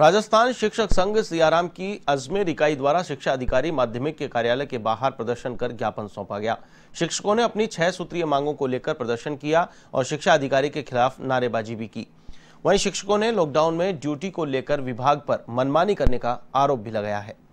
राजस्थान शिक्षक संघ सियाराम की अजमेर इकाई द्वारा शिक्षा अधिकारी माध्यमिक के कार्यालय के बाहर प्रदर्शन कर ज्ञापन सौंपा गया शिक्षकों ने अपनी छह सूत्रीय मांगों को लेकर प्रदर्शन किया और शिक्षा अधिकारी के खिलाफ नारेबाजी भी की वहीं शिक्षकों ने लॉकडाउन में ड्यूटी को लेकर विभाग पर मनमानी करने का आरोप भी लगाया है